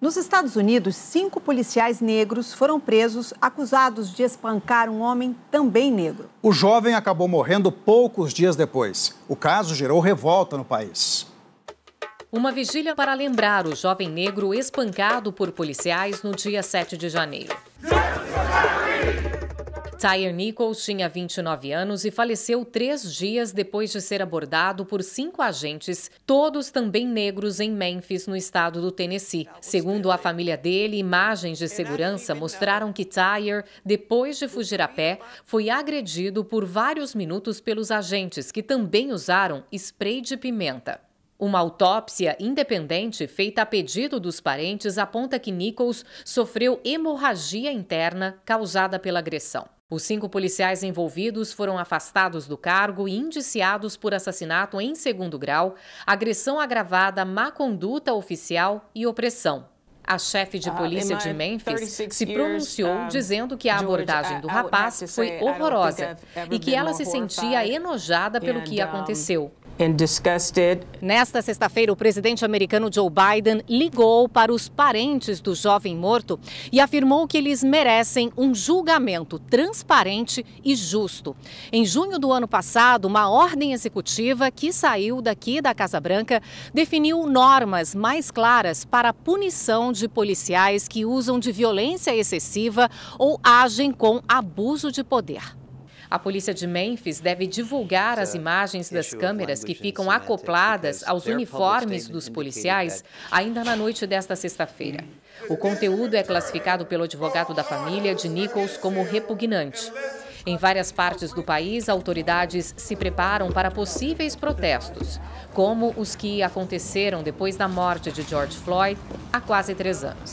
Nos Estados Unidos, cinco policiais negros foram presos acusados de espancar um homem também negro. O jovem acabou morrendo poucos dias depois. O caso gerou revolta no país. Uma vigília para lembrar o jovem negro espancado por policiais no dia 7 de janeiro. Tyre Nichols tinha 29 anos e faleceu três dias depois de ser abordado por cinco agentes, todos também negros, em Memphis, no estado do Tennessee. Segundo a família dele, imagens de segurança mostraram que Tyre, depois de fugir a pé, foi agredido por vários minutos pelos agentes, que também usaram spray de pimenta. Uma autópsia independente feita a pedido dos parentes aponta que Nichols sofreu hemorragia interna causada pela agressão. Os cinco policiais envolvidos foram afastados do cargo e indiciados por assassinato em segundo grau, agressão agravada, má conduta oficial e opressão. A chefe de ah, polícia de Memphis se pronunciou dizendo que a abordagem do rapaz foi horrorosa e que ela se sentia enojada pelo que aconteceu. Nesta sexta-feira, o presidente americano Joe Biden ligou para os parentes do jovem morto e afirmou que eles merecem um julgamento transparente e justo. Em junho do ano passado, uma ordem executiva que saiu daqui da Casa Branca definiu normas mais claras para a punição de policiais que usam de violência excessiva ou agem com abuso de poder. A polícia de Memphis deve divulgar as imagens das câmeras que ficam acopladas aos uniformes dos policiais ainda na noite desta sexta-feira. O conteúdo é classificado pelo advogado da família de Nichols como repugnante. Em várias partes do país, autoridades se preparam para possíveis protestos, como os que aconteceram depois da morte de George Floyd há quase três anos.